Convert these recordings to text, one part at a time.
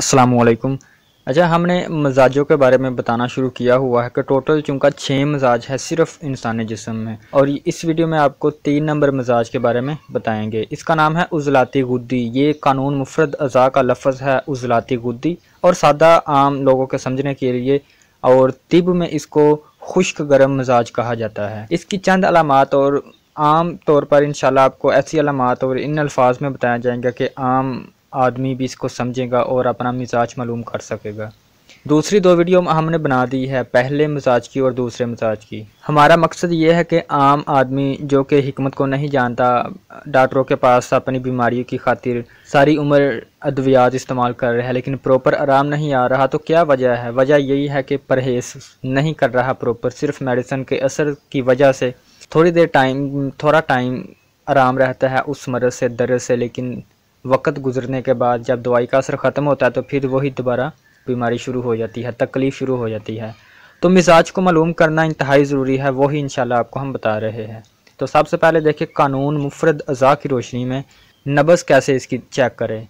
असलकुम अच्छा हमने मजाजों के बारे में बताना शुरू किया हुआ है कि टोटल चूँकि छः मजाज है सिर्फ इंसानी जिसम में और इस वीडियो में आपको तीन नंबर मजाज के बारे में बताएंगे इसका नाम है उजलाती गुद्दी ये कानून मुफरद अज़ा का लफज है उजलाती गुद्दी और सादा आम लोगों के समझने के लिए और तिब में इसको खुश्क गर्म मजाज कहा जाता है इसकी चंद अलामत और आम तौर पर इन आपको ऐसी अलामत और इन अल्फाज में बताया जाएगा कि आम आदमी भी इसको समझेगा और अपना मिजाज मालूम कर सकेगा दूसरी दो वीडियो हमने बना दी है पहले मिजाज की और दूसरे मिजाज की हमारा मकसद ये है कि आम आदमी जो कि हमत को नहीं जानता डॉक्टरों के पास अपनी बीमारियों की खातिर सारी उम्र अद्वियात इस्तेमाल कर रहा है लेकिन प्रॉपर आराम नहीं आ रहा तो क्या वजह है वजह यही है कि परहेज नहीं कर रहा प्रॉपर सिर्फ मेडिसिन के असर की वजह से थोड़ी देर टाइम थोड़ा टाइम आराम रहता है उस मरज से दर्द से लेकिन वक्त गुजरने के बाद जब दवाई का असर ख़त्म होता है तो फिर वही दोबारा बीमारी शुरू हो जाती है तकलीफ़ शुरू हो जाती है तो मिजाज को मालूम करना इंतहाई ज़रूरी है वही इन आपको हम बता रहे हैं तो सबसे पहले देखिए कानून मुफरद अज़ा की रोशनी में नबस कैसे इसकी चेक करें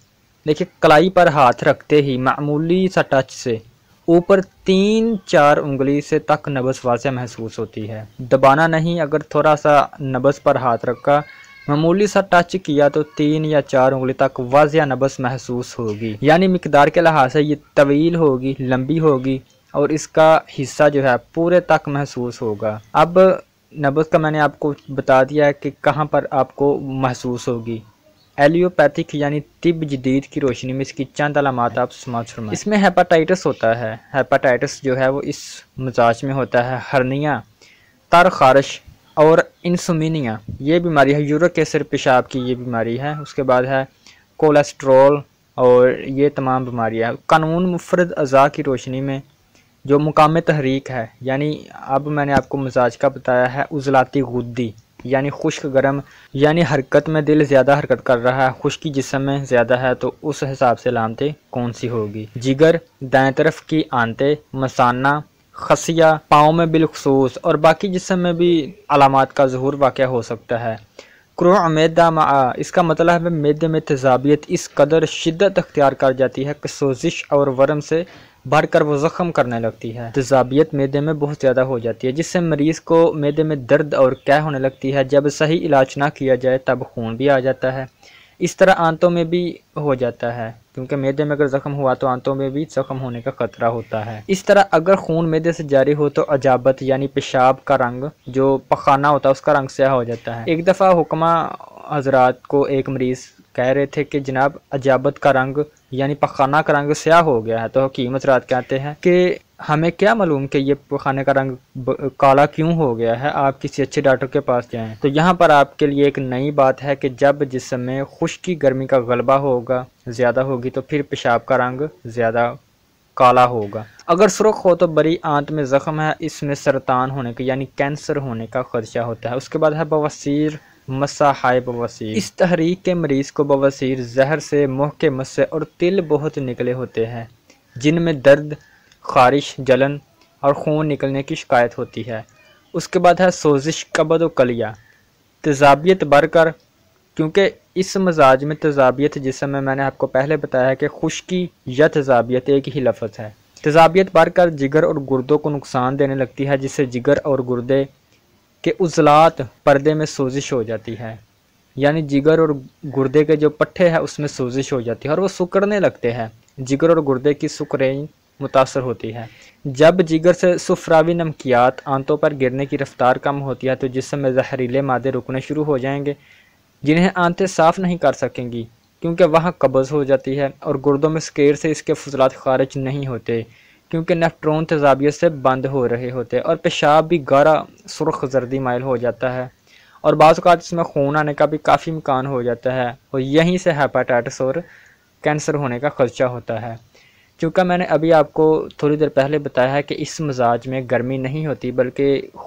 देखिए कलाई पर हाथ रखते ही मामूली सा टच से ऊपर तीन चार उंगली से तक नबस वाजह महसूस होती है दबाना नहीं अगर थोड़ा सा नबस पर हाथ रखा मामूली सा टच किया तो तीन या चार उंगली तक वज या नबस महसूस होगी यानी मकदार के लिहाज से ये तवील होगी लंबी होगी और इसका हिस्सा जो है पूरे तक महसूस होगा अब नबस का मैंने आपको बता दिया है कि कहाँ पर आपको महसूस होगी एलियोपैथिक यानी तिब जदीद की रोशनी में इसकी चंद अलामत आप समाज फरमाएं इसमें हेपाटाइटिस होता है हेपाटाइटिस जो है वो इस मजाज में होता है हरनिया तर खारश और इंसुमिनिया ये बीमारी है यूरो के सिर पेशाब की ये बीमारी है उसके बाद है कोलेस्ट्रॉल और ये तमाम बीमारियाँ कानून मुफरद अज़ा की रोशनी में जो मुकाम तहरीक है यानी अब मैंने आपको मजाज का बताया है उजलाती गुद्दी यानी खुश्क गर्म यानी हरकत में दिल ज़्यादा हरकत कर रहा है खुश्की जिसम में ज़्यादा है तो उस हिसाब से लामते कौन सी होगी जिगर दाएं तरफ की आंते मसाना खसिया पाँव में बिलखसूस और बाकी जिसम में भी अलामत का जहूर वाक़ हो सकता है क्रो मैदा मा इसका मतलब है मैदे में तेजाबियत इस कदर शिद्दत अख्तियार कर जाती है कि सोजिश और वर्म से भर कर वो ज़ख़म करने लगती है तजाबियत मैदे में बहुत ज़्यादा हो जाती है जिससे मरीज़ को मैदे में दर्द और कै होने लगती है जब सही इलाज ना किया जाए तब खून भी आ जाता है इस तरह आंतों में भी हो जाता है क्योंकि मैदे में अगर ज़ख्म हुआ तो आंतों में भी ज़ख्म होने का खतरा होता है इस तरह अगर खून मैदे से जारी हो तो अजाबत यानी पेशाब का रंग जो पखाना होता है उसका रंग स्याह हो जाता है एक दफ़ा हुक्मा हजरात को एक मरीज़ कह रहे थे कि जनाब अजाबत का रंग यानी पखाना का रंग स्याह हो गया है तो हकीम हजरात कहते हैं कि हमें क्या मालूम कि ये खाने का रंग काला क्यों हो गया है आप किसी अच्छे डॉक्टर के पास जाएं तो यहाँ पर आपके लिए एक नई बात है कि जब जिसम में खुश्की गर्मी का गलबा होगा ज़्यादा होगी तो फिर पेशाब का रंग ज़्यादा काला होगा अगर सुरख हो तो बड़ी आंत में ज़ख्म है इसमें सरतान होने का यानी कैंसर होने का खदशा होता है उसके बाद है बवसीर मसा हाय बवसीर इस तहरीक के मरीज़ को बवसीर जहर से मुँह के मस्से और तिल बहुत निकले होते हैं जिनमें दर्द ख़ारिश जलन और खून निकलने की शिकायत होती है उसके बाद है सोजिश कबद व कलिया तेजाबियत बढ़कर क्योंकि इस मजाज में तेजाबियत जिसमें मैं मैंने आपको पहले बताया कि खुश्की या तेजाबियत एक ही लफ्ज़ है तेजाबियत बढ़कर जिगर और गुर्दों को नुकसान देने लगती है जिससे जिगर और गुर्दे के उजलात पर्दे में सोजिश हो जाती है यानी जिगर और गुर्दे के जो पट्ठे हैं उसमें सोजिश हो जाती है और वो सुकड़ने लगते हैं जिगर और गुर्दे की सुकरें मुतासर होती है जब जिगर से सुफरावी नमकियात आंतों पर गिरने की रफ्तार कम होती है तो जिसम में जहरीले मादे रुकने शुरू हो जाएंगे जिन्हें आंतें साफ़ नहीं कर सकेंगी क्योंकि वहाँ कब्ज़ हो जाती है और गुर्दों में स्केर से इसके फजलात खारिज नहीं होते क्योंकि नेफ्ट्रॉन तेजाबियत से बंद हो रहे होते और पेशाब भी गारा सुरख जर्दी माइल हो जाता है और बाज़ात इसमें खून आने का भी काफ़ी इम्कान हो जाता है और यहीं से हेपाटाइटिस और कैंसर होने का खर्चा होता है चूँकि मैंने अभी आपको थोड़ी देर पहले बताया है कि इस मजाज में गर्मी नहीं होती बल्कि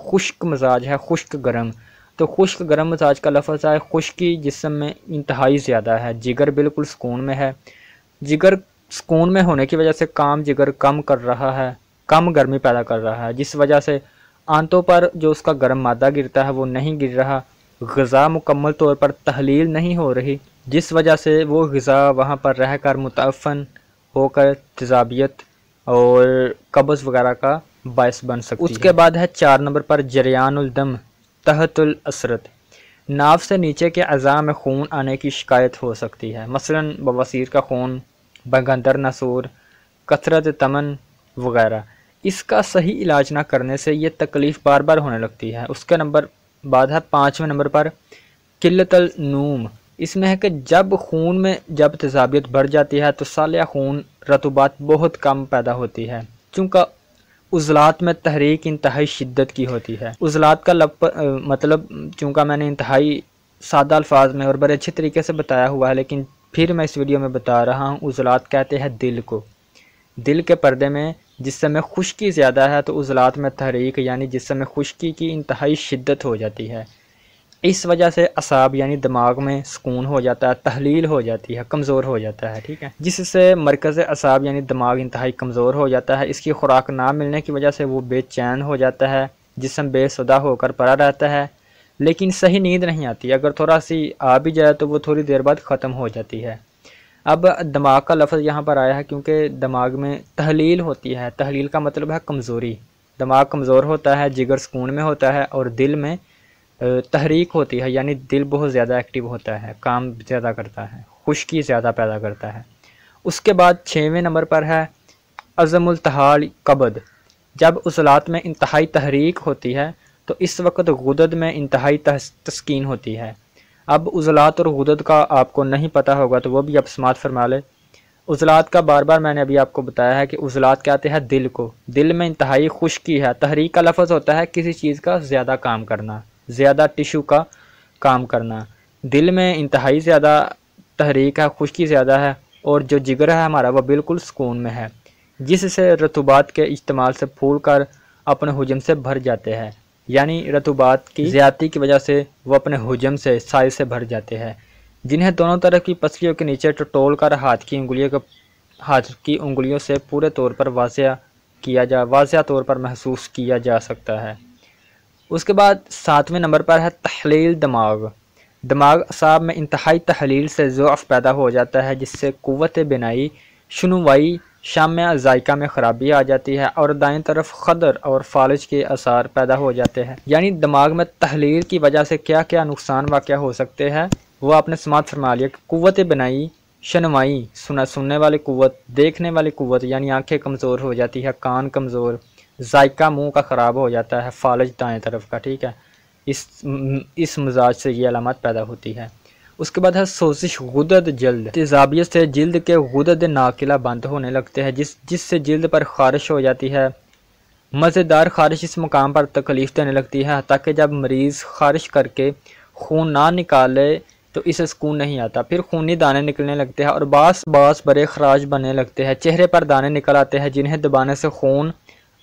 खुश्क मजाज है खुश्क गर्म तो खुश्क गर्म मजाज का लफज है खुश्की जिसम में इंतहाई ज़्यादा है जिगर बिल्कुल सुकून में है जिगर सुकून में होने की वजह से काम जिगर कम कर रहा है कम गर्मी पैदा कर रहा है जिस वजह से आंतों पर जो उसका गर्म मादा गिरता है वो नहीं गिर रहा गज़ा मुकम्मल तौर पर तहलील नहीं हो रही जिस वजह से वो गज़ा वहाँ पर रह कर मुतफ़न होकर तजाबियत और कब्ज़ वगैरह का बायस बन सकती उसके है। बाद है चार नंबर पर जरियानदम तहतुल असरत नाव से नीचे के अज़ा में खून आने की शिकायत हो सकती है मसलन बवासीर का खून बगंदर नसूर कसरत तमन वगैरह इसका सही इलाज ना करने से ये तकलीफ़ बार बार होने लगती है उसके नंबर बाद है पाँचवें नंबर पर किल्लतल नूम इसमें है कि जब खून में जब तेजाबियत बढ़ जाती है तो सालिया खून रतुबात बहुत कम पैदा होती है चूँकि उजलात में तहरीक इंतहाई शिद्दत की होती है उजलात का लप, मतलब चूँकि मैंने इंतहाई सादा अल्फाज में और बड़े अच्छे तरीके से बताया हुआ है लेकिन फिर मैं इस वीडियो में बता रहा हूँ उजलात कहते हैं दिल को दिल के पर्दे में जिस समय खुशकी ज़्यादा है तो उजलात में तहरीक यानी जिस समय खुशकी की इंतहाई शिद्दत हो जाती है इस वजह से असाब यानी दिमाग में सुकून हो जाता है तहलील हो जाती है कमज़ोर हो जाता है ठीक है जिससे मरकज़ असाब यानी दिमाग इंतहाई कमज़ोर हो जाता है इसकी खुराक ना मिलने की वजह से वो बेचैन हो जाता है जिसम बेसुदा होकर पड़ा रहता है लेकिन सही नींद नहीं आती अगर थोड़ा सी आ भी जाए तो वो थोड़ी देर बाद ख़त्म हो जाती है अब दिमाग का लफ्ज़ यहाँ पर आया है क्योंकि दिमाग में तहलील होती है तहलील का मतलब है कमज़ोरी दिमाग कमज़ोर होता है जिगर सुकून में होता है और दिल में तहरीक होती है यानी दिल बहुत ज़्यादा एक्टिव होता है काम ज़्यादा करता है खुशकी ज़्यादा पैदा करता है उसके बाद छवें नंबर पर है अज़मुलतहाल कबद जब उजलात में इंतहाई तहरीक होती है तो इस वक्त गुदद में इंतहाई तस्किन होती है अब उजलात और गुदद का आपको नहीं पता होगा तो वो भी आप समात फरमा लें उजलात का बार बार मैंने अभी आपको बताया है कि उजलात क्या आते हैं दिल को दिल में इंतहाई खुशकी है तहरीक का लफज होता है किसी चीज़ का ज़्यादा काम करना ज़्यादा टिशू का काम करना दिल में इंतहाई ज़्यादा तहरीक है खुश्की ज़्यादा है और जो जिगर है हमारा वह बिल्कुल सुकून में है जिससे रतुबात के इस्तेमाल से फूल कर अपने हजम से भर जाते हैं यानी रतुबात की ज़्यादा की वजह से वह अपने हजम से साइज से भर जाते हैं जिन्हें दोनों तरफ की पसलियों के नीचे टटोल कर हाथ की उंगलियों के हाथ की उंगलियों से पूरे तौर पर वाजिया किया जा वाजिया तौर पर महसूस किया जा सकता है उसके बाद सातवें नंबर पर है तहलील दिमाग दिमाग असाब में इंतहाई तहलील से ज़ोफ़ पैदा हो जाता है जिससे क़वत बिनाई शनवाई शाम जायका में ख़राबी आ जाती है और दाएं तरफ खदर और फालज के आसार पैदा हो जाते हैं यानी दिमाग में तहलील की वजह से क्या क्या नुकसान वाक़ हो सकते हैं वो आपने समात फरमा लिया कि बनाई शनवाई सुना सुनने वाली कुत देखने वाली कुत यानी आँखें कमज़ोर हो जाती है कान कमज़ोर जायका मुंह का ख़राब हो जाता है फालज दाएं तरफ का ठीक है इस इस मजाज से ये अलामत पैदा होती है उसके बाद है सोजिश गुदद जल्द तेजाबियत से जल्द के गुदद नाकिला बंद होने लगते हैं जिस जिससे जल्द पर खारिश हो जाती है मज़ेदार खारिश इस मुकाम पर तकलीफ़ देने लगती है ताकि जब मरीज़ खारिश करके खून ना निकाले तो इसे सुकून नहीं आता फिर खूनी दाने निकलने लगते हैं और बास बास बड़े खराज बनने लगते हैं चेहरे पर दाने निकल आते हैं जिन्हें दबाने से खून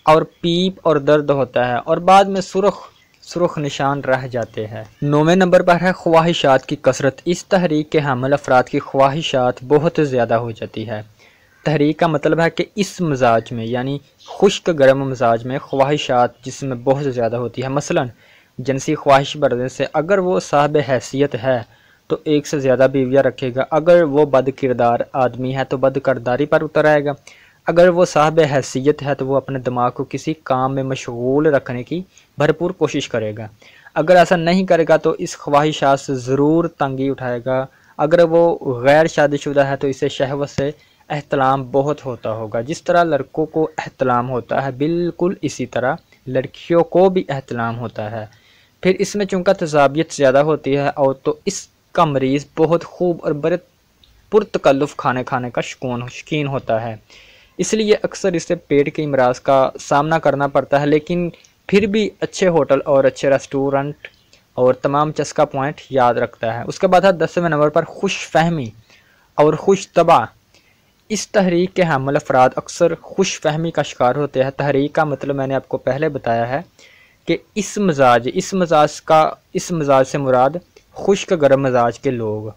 और पीप और दर्द होता है और बाद में सुरख सुरख निशान रह जाते हैं नौवें नंबर पर है ख्वाहिशात की कसरत इस तहरीक के हमल अफराद की ख्वाहिशात बहुत ज़्यादा हो जाती है तहरीक का मतलब है कि इस मिजाज में यानी खुश्क गर्म मिजाज में ख्वाहिशात जिसमें बहुत ज़्यादा होती है मसलन जिनसी ख्वाहिश बरने से अगर वो साहब हैसियत है तो एक से ज़्यादा बीवियाँ रखेगा अगर वो बद किरदार आदमी है तो बद करदारी पर उतर आएगा अगर वो साहब हैसियत है तो वो अपने दिमाग को किसी काम में मशगूल रखने की भरपूर कोशिश करेगा अगर ऐसा नहीं करेगा तो इस ख्वाहिशात से ज़रूर तंगी उठाएगा अगर वो गैर शादीशुदा है तो इसे शहवत से अहतलाम बहुत होता होगा जिस तरह लड़कों को अहतलाम होता है बिल्कुल इसी तरह लड़कियों को भी अहतलाम होता है फिर इसमें चूँकि तजाबियत ज़्यादा होती है और तो इसका मरीज़ बहुत खूब और बड़े पुरतकल्लुफ़ खाने खाने का शकून शकीन होता है इसलिए अक्सर इसे पेट के अमराज का सामना करना पड़ता है लेकिन फिर भी अच्छे होटल और अच्छे रेस्टोरेंट और तमाम चस्का पॉइंट याद रखता है उसके बाद है दसवें नंबर पर खुश फहमी और खुश तबाह इस तहरीक के हमल अफराद अक्सर खुश फहमी का शिकार होते हैं तहरीक का मतलब मैंने आपको पहले बताया है कि इस मजाज इस मजाज का इस मजाज से मुराद खुश्क गर्म मजाज के लोग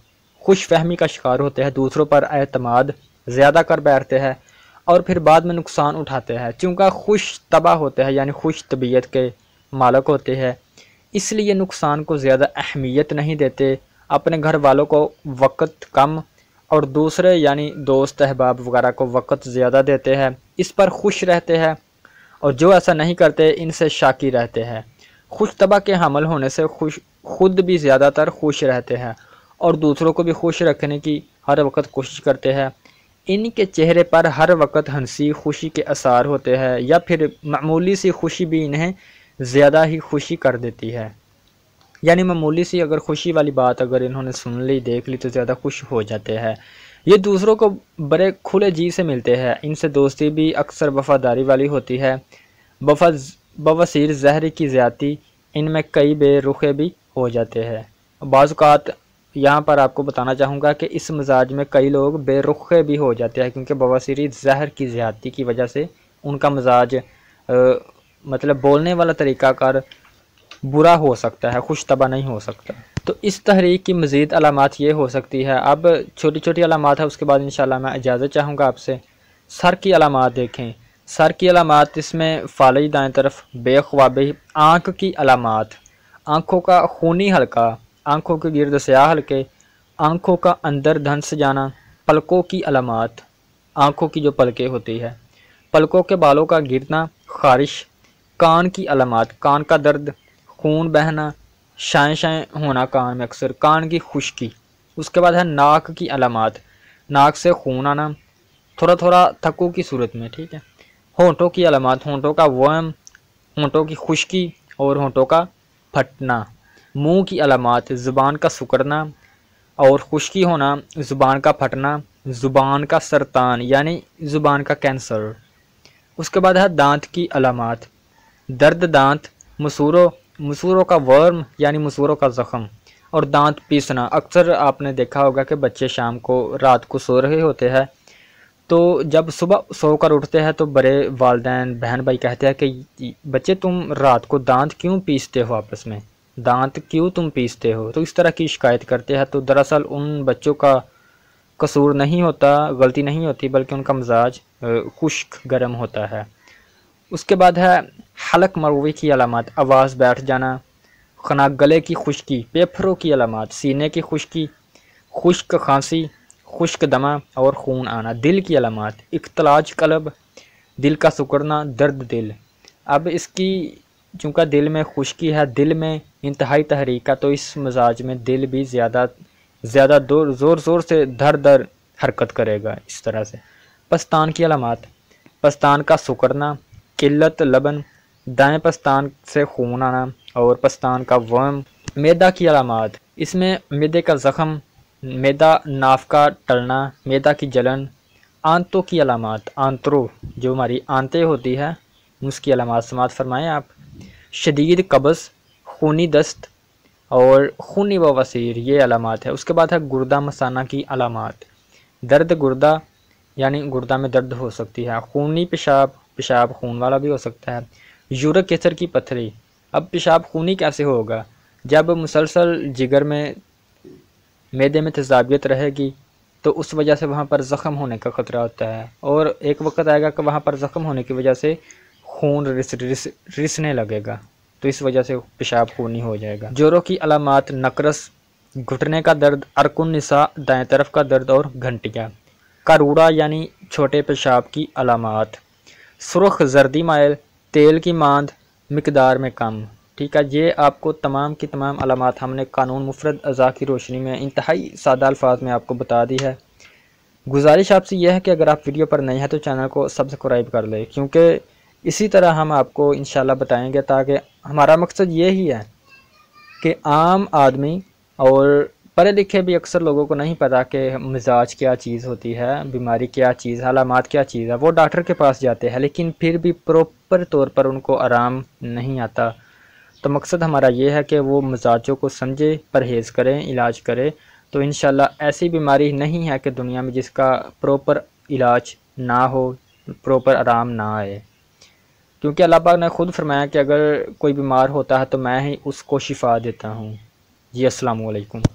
खुश फहमी का शिकार होते हैं दूसरों पर अतमाद ज़्यादा कर बैठते हैं और फिर बाद में नुकसान उठाते हैं चूँकि खुश तबाह होते हैं यानी खुश तबीयत के मालक होते हैं इसलिए नुकसान को ज़्यादा अहमियत नहीं देते अपने घर वालों को वक़्त कम और दूसरे यानी दोस्त अहबाब वगैरह को वक़्त ज़्यादा देते हैं इस पर खुश रहते हैं और जो ऐसा नहीं करते इनसे शाकी रहते हैं खुश तबा के हमल होने से खुश खुद भी ज़्यादातर खुश रहते हैं और दूसरों को भी खुश रखने की हर वक्त कोशिश करते हैं इनके चेहरे पर हर वक्त हंसी खुशी के आसार होते हैं या फिर मामूली सी खुशी भी इन्हें ज़्यादा ही खुशी कर देती है यानी मामूली सी अगर खुशी वाली बात अगर इन्होंने सुन ली देख ली तो ज़्यादा खुश हो जाते हैं ये दूसरों को बड़े खुले जी से मिलते हैं इनसे दोस्ती भी अक्सर वफादारी वाली होती है बफा बवसीर जहर की ज़्यादा इनमें कई बेरुखे भी हो जाते हैं बाज़ात यहाँ पर आपको बताना चाहूँगा कि इस मिजाज में कई लोग बेरुखे भी हो जाते हैं क्योंकि बवासीरी जहर की ज़्यादती की वजह से उनका मिजाज आ, मतलब बोलने वाला तरीक़ाकार बुरा हो सकता है खुशतबा नहीं हो सकता तो इस तहरीक की मज़ीद अलामत ये हो सकती है अब छोटी छोटी अलामत है उसके बाद इन मैं इजाज़त चाहूँगा आपसे सर की अलामत देखें सर की अलामत इसमें फालज दाएँ तरफ बेख्वाबी आँख की अलामत आँखों का खूनी हल्का आंखों के गिरद सयाह हल्के आंखों का अंदर धन से जाना पलकों की अलामत आंखों की जो पलकें होती है पलकों के बालों का गिरना खारिश कान की अलामत कान का दर्द खून बहना शाएँ शाएँ होना कान में अक्सर कान की खुशकी उसके बाद है नाक की अलामत नाक से खून आना थोड़ा थोड़ा थकू की सूरत में ठीक है होंठों की अलामत होंठों का वर्म होंठों की खुशकी और होंठों का फटना मुंह की अलामत ज़ुबान का सुकड़ना और खुश्की होना ज़ुबान का फटना ज़ुबान का सरतान यानी ज़ुबान का कैंसर उसके बाद है दांत की अलामत दर्द दांत मसूरों मसूरों का वर्म यानी मसूरों का ज़ख़म और दांत पीसना अक्सर आपने देखा होगा कि बच्चे शाम को रात को सो रहे होते हैं तो जब सुबह सोकर उठते हैं तो बड़े वालदेन बहन भाई कहते हैं कि बच्चे तुम रात को दांत क्यों पीसते हो आपस में दांत क्यों तुम पीसते हो तो इस तरह की शिकायत करते हैं तो दरअसल उन बच्चों का कसूर नहीं होता गलती नहीं होती बल्कि उनका मिजाज खुश्क गर्म होता है उसके बाद है हलक मरवी की अलामत आवाज़ बैठ जाना खना गले की खुश्की पेफरों की अलामत सीने की खुश्की खुश्क खांसी खुश्क दमा और खून आना दिल की अलामत इख्तलाज कलब दिल का सुकड़ना दर्द दिल अब इसकी चूँकि दिल में खुशकी है दिल में इंतहाई तहरीक है तो इस मिजाज में दिल भी ज़्यादा ज़्यादा ज़ोर ज़ोर से धर धर हरकत करेगा इस तरह से पस्तान की अलामत पस्तान का सुकड़ना किल्लत लबन दाएँ पस्तान से खून आना और पस्तान का वर्म मैदा की अलामत इसमें मैदे का ज़ख़म मैदा नाफ का टलना मैदा की जलन आंतों की अलामत आंतरों जो हमारी आंतें होती है उसकी अलामत समात फरमाएँ आप शदीद कब्ज़ खूनी दस्त और खूनी बवासीर ये अलामत है उसके बाद है गुर्दा मसाना की अलामत दर्द गुर्दा यानी गुर्दा में दर्द हो सकती है खूनी पेशाब पेशाब खून वाला भी हो सकता है यूरक केसर की पथरी अब पेशाब खूनी कैसे होगा जब मुसलसल जिगर में मैदे में तजाबियत रहेगी तो उस वजह से वहाँ पर ज़ख़म होने का ख़तरा होता है और एक वक्त आएगा कि वहाँ पर ज़ख़म होने की वजह से खून रिस, रिस रिसने लगेगा तो इस वजह से पेशाब खूनी हो जाएगा जोरों की अलामत नकरस घुटने का दर्द अरकुन निसा दाएं तरफ का दर्द और घंटियाँ करूड़ा यानी छोटे पेशाब की अलामत सुरख जर्दी मायल तेल की मांद मकदार में कम ठीक है ये आपको तमाम की तमाम अलामत हमने कानून मुफरद अज़ा की रोशनी में इंतहाई सादा अल्फाज में आपको बता दी है गुजारिश आपसे यह है कि अगर आप वीडियो पर नए हैं तो चैनल को सब्सक्राइब कर लें क्योंकि इसी तरह हम आपको इन बताएंगे ताकि हमारा मकसद ये ही है कि आम आदमी और पढ़े लिखे भी अक्सर लोगों को नहीं पता कि मिजाज क्या चीज़ होती है बीमारी क्या चीज़ अलामत क्या चीज़ है वो डॉक्टर के पास जाते हैं लेकिन फिर भी प्रॉपर तौर पर उनको आराम नहीं आता तो मकसद हमारा ये है कि वो मिजाजों को समझे परहेज़ करें इलाज करें तो इन ऐसी बीमारी नहीं है कि दुनिया में जिसका प्रॉपर इलाज ना हो प्रॉपर आराम ना आए क्योंकि अल्लाह पाक ने ख़ुद फरमाया कि अगर कोई बीमार होता है तो मैं ही उसको शिफा देता हूँ जी असलकम